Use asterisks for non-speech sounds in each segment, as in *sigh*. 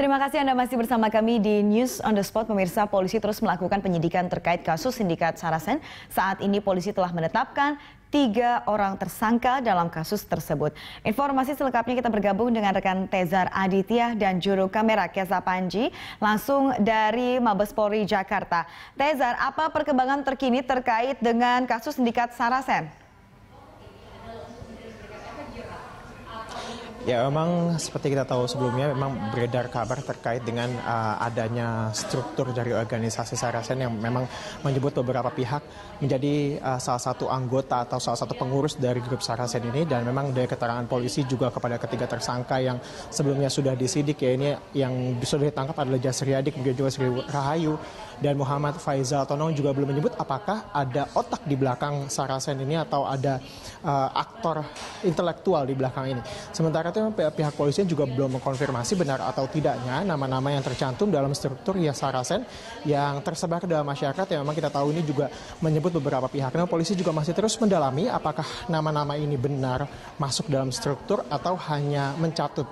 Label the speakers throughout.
Speaker 1: Terima kasih Anda masih bersama kami di News on the Spot. Pemirsa, polisi terus melakukan penyidikan terkait kasus sindikat Sarasen. Saat ini polisi telah menetapkan tiga orang tersangka dalam kasus tersebut. Informasi selengkapnya kita bergabung dengan rekan Tezar Aditya dan juru kamera Kesa Panji langsung dari Mabes Polri Jakarta. Tezar, apa perkembangan terkini terkait dengan kasus sindikat Sarasen?
Speaker 2: Ya memang seperti kita tahu sebelumnya memang beredar kabar terkait dengan uh, adanya struktur dari organisasi Sarasen yang memang menyebut beberapa pihak menjadi uh, salah satu anggota atau salah satu pengurus dari grup Sarasen ini dan memang dari keterangan polisi juga kepada ketiga tersangka yang sebelumnya sudah disidik ya ini yang sudah ditangkap adalah Jasri Adik kemudian juga Sri Rahayu dan Muhammad Faizal Tonong juga belum menyebut apakah ada otak di belakang Sarasen ini atau ada uh, aktor intelektual di belakang ini. Sementara itu pihak polisian juga belum mengkonfirmasi benar atau tidaknya nama-nama yang tercantum dalam struktur ya Sarasen yang tersebar ke dalam masyarakat yang memang kita tahu ini juga menyebut beberapa pihak. Nah, polisi juga masih terus mendalami apakah nama-nama ini benar masuk dalam struktur atau hanya mencatut.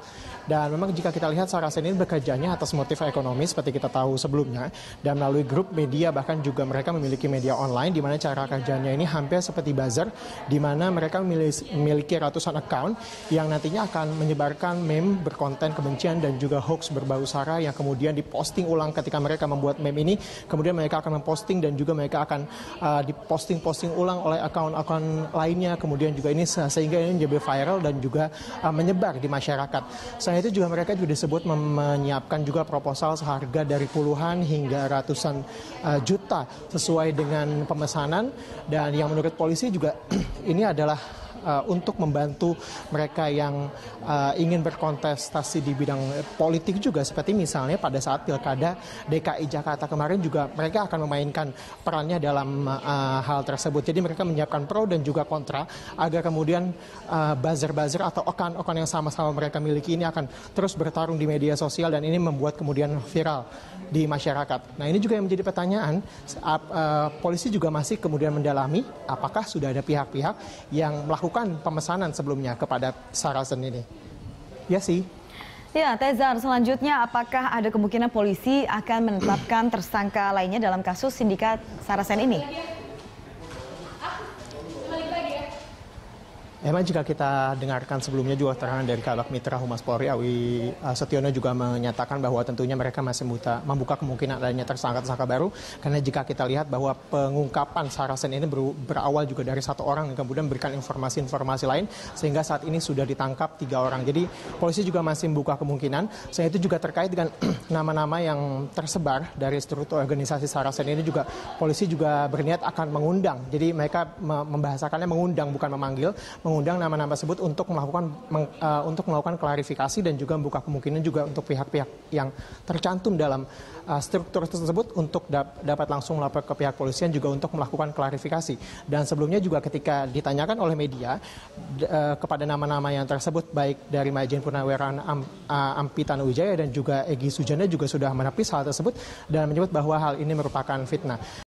Speaker 2: Dan memang jika kita lihat Sarasen ini bekerjanya atas motif ekonomi seperti kita tahu sebelumnya dan melalui grup media bahkan juga mereka memiliki media online di mana cara kerjanya ini hampir seperti bazar di mana mereka memiliki ratusan account yang nantinya akan akan menyebarkan meme berkonten kebencian dan juga hoax berbau sara yang kemudian diposting ulang ketika mereka membuat meme ini. Kemudian mereka akan memposting dan juga mereka akan uh, diposting-posting ulang oleh akun-akun lainnya. Kemudian juga ini sehingga ini menjadi viral dan juga uh, menyebar di masyarakat. Selain itu juga mereka juga disebut menyiapkan juga proposal seharga dari puluhan hingga ratusan uh, juta sesuai dengan pemesanan dan yang menurut polisi juga *clears throat* ini adalah uh, untuk membantu mereka yang uh, ingin berkontestasi di bidang politik juga seperti misalnya pada saat pilkada DKI Jakarta kemarin juga mereka akan memainkan perannya dalam uh, hal tersebut. Jadi mereka menyiapkan pro dan juga kontra agar kemudian buzzer buzzer-buzzer atau okan-okan yang sama-sama mereka miliki ini akan terus bertarung di media sosial dan ini membuat kemudian viral di masyarakat. Nah ini juga yang menjadi pertanyaan. uh, polisi juga masih kemudian mendalami apakah sudah ada pihak-pihak yang melakukan melakukan pemesanan sebelumnya kepada Sarasen ini. Ya sih.
Speaker 1: Ya, Tezar, selanjutnya apakah ada kemungkinan polisi akan menetapkan tersangka lainnya dalam kasus sindikat Sarasen ini?
Speaker 2: Emang jika kita dengarkan sebelumnya juga terangan dari Kabak Mitra Humas Polri Awi eh, Setiono juga menyatakan bahwa tentunya mereka masih buta, membuka kemungkinan adanya tersangka-tersangka baru karena jika kita lihat bahwa pengungkapan Sarasen ini ber, berawal juga dari satu orang yang kemudian memberikan informasi-informasi lain sehingga saat ini sudah ditangkap tiga orang. Jadi polisi juga masih membuka kemungkinan. Saya itu juga terkait dengan *clears throat* nama-nama yang tersebar dari struktur organisasi Sarasen ini juga polisi juga berniat akan mengundang. Jadi mereka membahasakannya mengundang bukan memanggil mengundang nama-nama tersebut untuk melakukan meng, uh, untuk melakukan klarifikasi dan juga membuka kemungkinan juga untuk pihak-pihak yang tercantum dalam uh, struktur tersebut untuk da dapat langsung melapor ke pihak polisian juga untuk melakukan klarifikasi. Dan sebelumnya juga ketika ditanyakan oleh media uh, kepada nama-nama yang tersebut baik dari Majen Purnawirawan Am, uh, Ampitan Wijaya dan juga Egi Sujana juga sudah menepis hal tersebut dan menyebut bahwa hal ini merupakan fitnah.